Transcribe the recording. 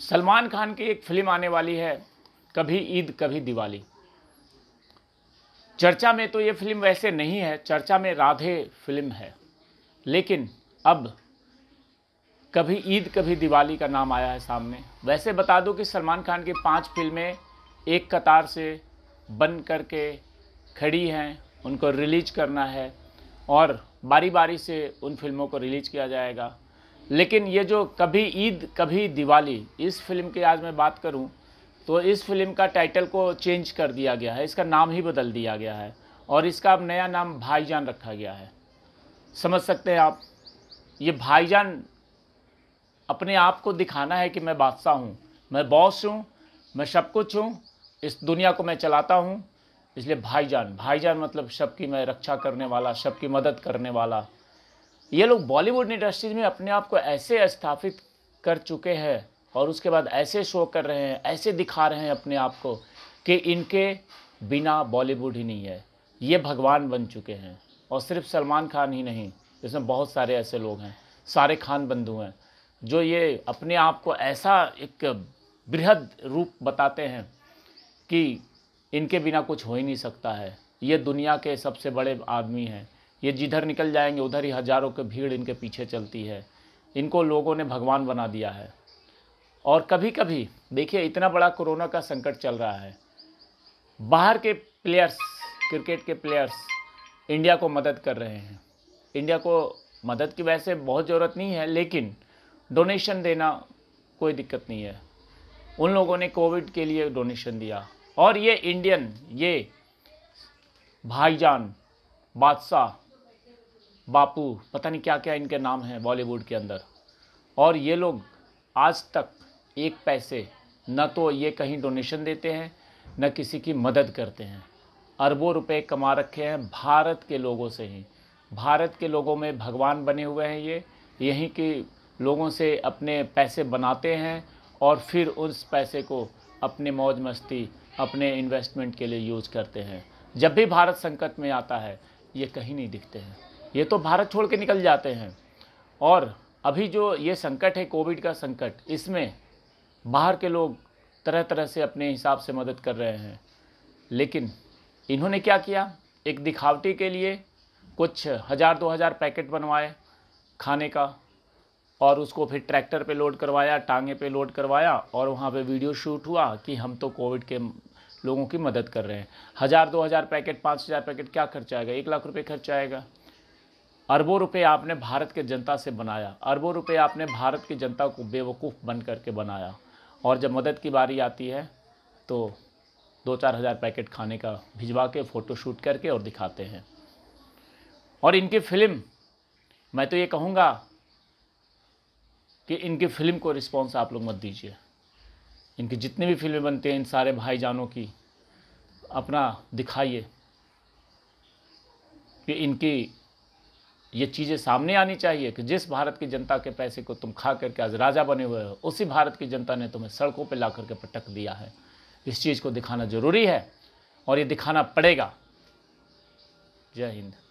सलमान खान की एक फिल्म आने वाली है कभी ईद कभी दिवाली चर्चा में तो ये फिल्म वैसे नहीं है चर्चा में राधे फिल्म है लेकिन अब कभी ईद कभी दिवाली का नाम आया है सामने वैसे बता दूं कि सलमान खान की पांच फिल्में एक कतार से बन करके खड़ी हैं उनको रिलीज करना है और बारी बारी से उन फिल्मों को रिलीज किया जाएगा लेकिन ये जो कभी ईद कभी दिवाली इस फिल्म की आज मैं बात करूं तो इस फिल्म का टाइटल को चेंज कर दिया गया है इसका नाम ही बदल दिया गया है और इसका अब नया नाम भाईजान रखा गया है समझ सकते हैं आप ये भाईजान अपने आप को दिखाना है कि मैं बादशाह हूँ मैं बॉस हूँ मैं सब कुछ हूँ इस दुनिया को मैं चलाता हूँ इसलिए भाईजान भाईजान मतलब सबकी की मैं रक्षा करने वाला सबकी की मदद करने वाला ये लोग बॉलीवुड इंडस्ट्रीज में अपने आप को ऐसे स्थापित कर चुके हैं और उसके बाद ऐसे शो कर रहे हैं ऐसे दिखा रहे हैं अपने आप को कि इनके बिना बॉलीवुड ही नहीं है ये भगवान बन चुके हैं और सिर्फ सलमान खान ही नहीं इसमें बहुत सारे ऐसे लोग हैं सारे खान बंधु हैं जो ये अपने आप को ऐसा एक बृहद रूप बताते हैं कि इनके बिना कुछ हो ही नहीं सकता है ये दुनिया के सबसे बड़े आदमी हैं ये जिधर निकल जाएंगे उधर ही हज़ारों की भीड़ इनके पीछे चलती है इनको लोगों ने भगवान बना दिया है और कभी कभी देखिए इतना बड़ा कोरोना का संकट चल रहा है बाहर के प्लेयर्स क्रिकेट के प्लेयर्स इंडिया को मदद कर रहे हैं इंडिया को मदद की वैसे बहुत ज़रूरत नहीं है लेकिन डोनेशन देना कोई दिक्कत नहीं है उन लोगों ने कोविड के लिए डोनेशन दिया और ये इंडियन ये भाईजान बादशाह बापू पता नहीं क्या क्या इनके नाम हैं बॉलीवुड के अंदर और ये लोग आज तक एक पैसे न तो ये कहीं डोनेशन देते हैं न किसी की मदद करते हैं अरबों रुपए कमा रखे हैं भारत के लोगों से ही भारत के लोगों में भगवान बने हुए हैं ये यहीं के लोगों से अपने पैसे बनाते हैं और फिर उस पैसे को अपने मौज मस्ती अपने इन्वेस्टमेंट के लिए यूज़ करते हैं जब भी भारत संकट में आता है ये कहीं नहीं दिखते हैं ये तो भारत छोड़ के निकल जाते हैं और अभी जो ये संकट है कोविड का संकट इसमें बाहर के लोग तरह तरह से अपने हिसाब से मदद कर रहे हैं लेकिन इन्होंने क्या किया एक दिखावटी के लिए कुछ हज़ार दो हज़ार पैकेट बनवाए खाने का और उसको फिर ट्रैक्टर पे लोड करवाया टांगे पे लोड करवाया और वहाँ पे वीडियो शूट हुआ कि हम तो कोविड के लोगों की मदद कर रहे हैं हज़ार दो हज़ार पैकेट पाँच हज़ार पैकेट क्या खर्चा आएगा एक लाख रुपये खर्चा आएगा अरबों रुपए आपने भारत के जनता से बनाया अरबों रुपए आपने भारत की जनता को बेवकूफ़ बन करके बनाया और जब मदद की बारी आती है तो दो चार हज़ार पैकेट खाने का भिजवा के फ़ोटो शूट करके और दिखाते हैं और इनकी फ़िल्म मैं तो ये कहूँगा कि इनकी फ़िल्म को रिस्पॉन्स आप लोग मत दीजिए इनकी जितनी भी फिल्में बनती हैं इन सारे भाईजानों की अपना दिखाइए कि इनकी ये चीज़ें सामने आनी चाहिए कि जिस भारत की जनता के पैसे को तुम खा करके आज राजा बने हुए हो उसी भारत की जनता ने तुम्हें सड़कों पर ला करके पटक दिया है इस चीज़ को दिखाना ज़रूरी है और ये दिखाना पड़ेगा जय हिंद